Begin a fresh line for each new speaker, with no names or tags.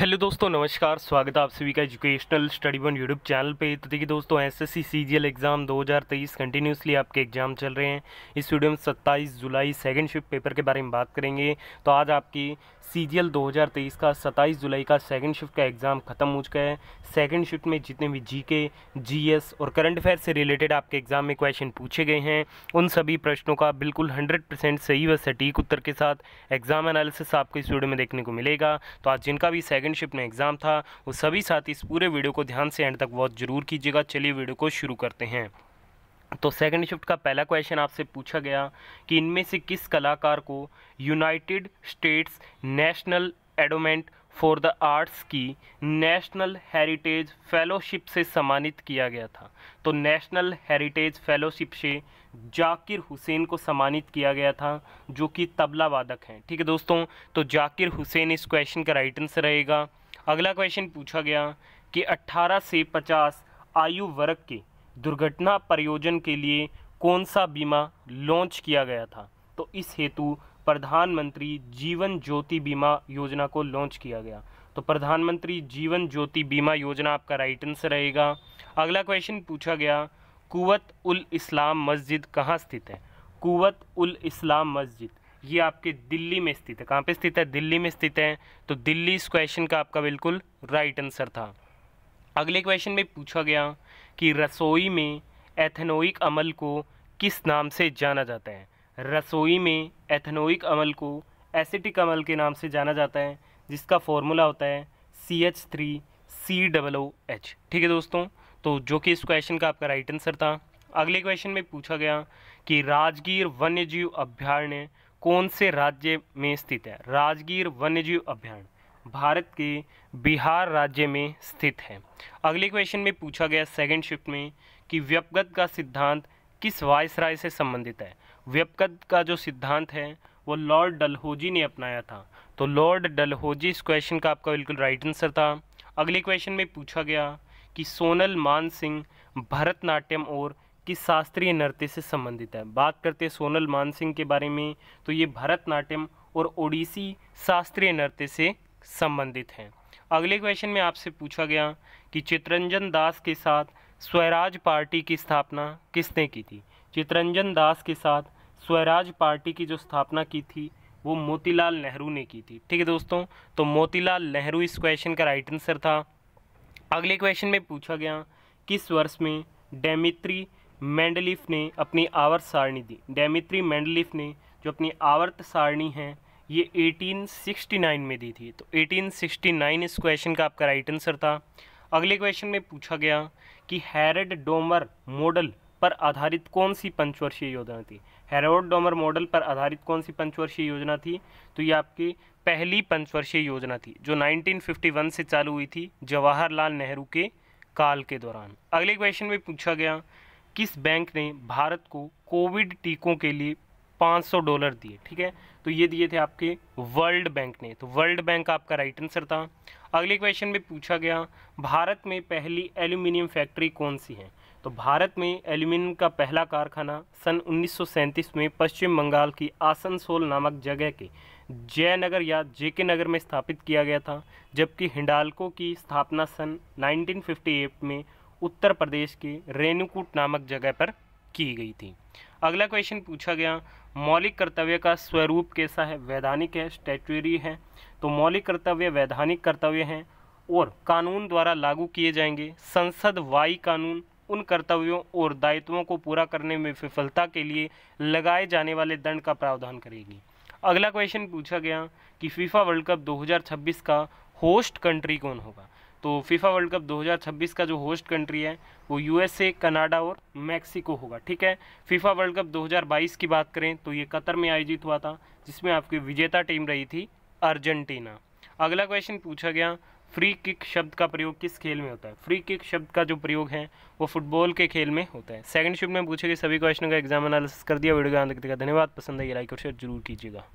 hello दोस्तों नमस्कार स्वागत है आप सभी का educational study one YouTube channel पे तो देखिए दोस्तों एसएससी सीजीएल एग्ज़ाम 2023 कंटिन्यूसली आपके एग्ज़ाम चल रहे हैं इस वीडियो में 27 जुलाई सेकंड शिफ्ट पेपर के बारे में बात करेंगे तो आज आपकी सीजीएल 2023 का 27 जुलाई का सेकंड शिफ्ट का एग्ज़ाम खत्म हो चुका है सेकेंड शिफ्ट में जितने भी जी के और करंट अफेयर से रिलेटेड आपके एग्ज़ाम में क्वेश्चन पूछे गए हैं उन सभी प्रश्नों का बिल्कुल हंड्रेड सही व सटीक उत्तर के साथ एग्ज़ाम एनालिसिस आपको इस वीडियो में देखने को मिलेगा तो आज जिनका भी सेकेंड चैम्पियनशिप में एग्ज़ाम था वो सभी साथ इस पूरे वीडियो को ध्यान से एंड तक वॉच जरूर कीजिएगा चलिए वीडियो को शुरू करते हैं तो सेकंड शिफ्ट का पहला क्वेश्चन आपसे पूछा गया कि इनमें से किस कलाकार को United States National Endowment for the Arts की नेशनल हेरिटेज फेलोशिप से सम्मानित किया गया था तो नेशनल हेरिटेज फेलोशिप से जाकिर हुसैन को सम्मानित किया गया था जो कि तबला वादक हैं ठीक है दोस्तों तो जाकिर हुसैन इस क्वेश्चन का राइट आंसर रहेगा अगला क्वेश्चन पूछा गया कि 18 से 50 आयु वर्ग के दुर्घटना परियोजन के लिए कौन सा बीमा लॉन्च किया गया था तो इस हेतु प्रधानमंत्री जीवन ज्योति बीमा योजना को लॉन्च किया गया तो प्रधानमंत्री जीवन ज्योति बीमा योजना आपका राइट आंसर रहेगा अगला क्वेश्चन पूछा गया कुवत उल इस्लाम मस्जिद कहाँ स्थित है कुवत उल इस्लाम मस्जिद ये आपके दिल्ली में स्थित है कहाँ पे स्थित है दिल्ली में स्थित है तो दिल्ली इस क्वेश्चन का आपका बिल्कुल राइट आंसर था अगले क्वेश्चन में पूछा गया कि रसोई में एथेनोइक अमल को किस नाम से जाना जाता है रसोई में एथनोइक अमल को एसिटिक अमल के नाम से जाना जाता है जिसका फॉर्मूला होता है C H three C double O H ठीक है दोस्तों तो जो कि इस क्वेश्चन का आपका राइट आंसर था अगले क्वेश्चन में पूछा गया कि राजगीर वन्यजीव अभ्यारण्य कौन से राज्य में स्थित है राजगीर वन्यजीव अभ्यारण भारत के बिहार राज्य में स्थित है अगले क्वेश्चन में पूछा गया सेकंड शिफ्ट में कि व्यपगत का सिद्धांत किस वायस राय से संबंधित है व्यपकद का जो सिद्धांत है वो लॉर्ड डलहोजी ने अपनाया था तो लॉर्ड डलहोजी इस क्वेश्चन का आपका बिल्कुल राइट आंसर था अगले क्वेश्चन में पूछा गया कि सोनल मान सिंह भरतनाट्यम और किस शास्त्रीय नृत्य से संबंधित है बात करते हैं सोनल मान सिंह के बारे में तो ये भरतनाट्यम और ओडिसी शास्त्रीय नृत्य से संबंधित हैं अगले क्वेश्चन में आपसे पूछा गया कि चित्रंजन दास के साथ स्वराज पार्टी की स्थापना किसने की थी चितरंजन दास के साथ स्वराज पार्टी की जो स्थापना की थी वो मोतीलाल नेहरू ने की थी ठीक है दोस्तों तो मोतीलाल नेहरू इस क्वेश्चन का राइट आंसर था अगले क्वेश्चन में पूछा गया किस वर्ष में डेमित्री मैंडलिफ ने अपनी आवर्त सारणी दी डेमित्री मैंडलिफ ने जो अपनी आवर्त सारणी है ये 1869 में दी थी तो 1869 इस क्वेश्चन का आपका राइट आंसर था अगले क्वेश्चन में पूछा गया कि हैरड डोमर मॉडल पर आधारित कौन सी पंचवर्षीय योजना थी हैरोड डोमर मॉडल पर आधारित कौन सी पंचवर्षीय योजना थी तो ये आपकी पहली पंचवर्षीय योजना थी जो 1951 से चालू हुई थी जवाहरलाल नेहरू के काल के दौरान अगले क्वेश्चन में पूछा गया किस बैंक ने भारत को कोविड टीकों के लिए 500 डॉलर दिए ठीक है तो ये दिए थे आपके वर्ल्ड बैंक ने तो वर्ल्ड बैंक आपका राइट आंसर था अगले क्वेश्चन में पूछा गया भारत में पहली एल्यूमिनियम फैक्ट्री कौन सी है तो भारत में एल्यूमिनियम का पहला कारखाना सन उन्नीस में पश्चिम बंगाल की आसनसोल नामक जगह के जयनगर या जेके नगर में स्थापित किया गया था जबकि हिंडालको की स्थापना सन 1958 में उत्तर प्रदेश के रेणुकूट नामक जगह पर की गई थी अगला क्वेश्चन पूछा गया मौलिक कर्तव्य का स्वरूप कैसा है वैधानिक है स्टैचुरी है तो मौलिक कर्तव्य वैधानिक कर्तव्य हैं और कानून द्वारा लागू किए जाएंगे संसद वाई कानून उन कर्तव्यों और दायित्वों को पूरा करने में विफलता के लिए लगाए जाने वाले दंड का प्रावधान करेगी अगला क्वेश्चन पूछा गया कि फीफा वर्ल्ड कप 2026 का होस्ट कंट्री कौन होगा तो फीफा वर्ल्ड कप 2026 का जो होस्ट कंट्री है वो यूएसए कनाडा और मैक्सिको होगा ठीक है फीफा वर्ल्ड कप 2022 की बात करें तो ये कतर में आयोजित हुआ था जिसमें आपकी विजेता टीम रही थी अर्जेंटीना अगला क्वेश्चन पूछा गया फ्री किक शब्द का प्रयोग किस खेल में होता है फ्री किक शब्द का जो प्रयोग है वो फुटबॉल के खेल में होता है सेकंड शिफ्ट में पूछे गए सभी क्वेश्चनों का एग्जाम एनालिसिस कर दिया वीडियो का धन्यवाद पसंद है ये लाइक और शेयर जरूर कीजिएगा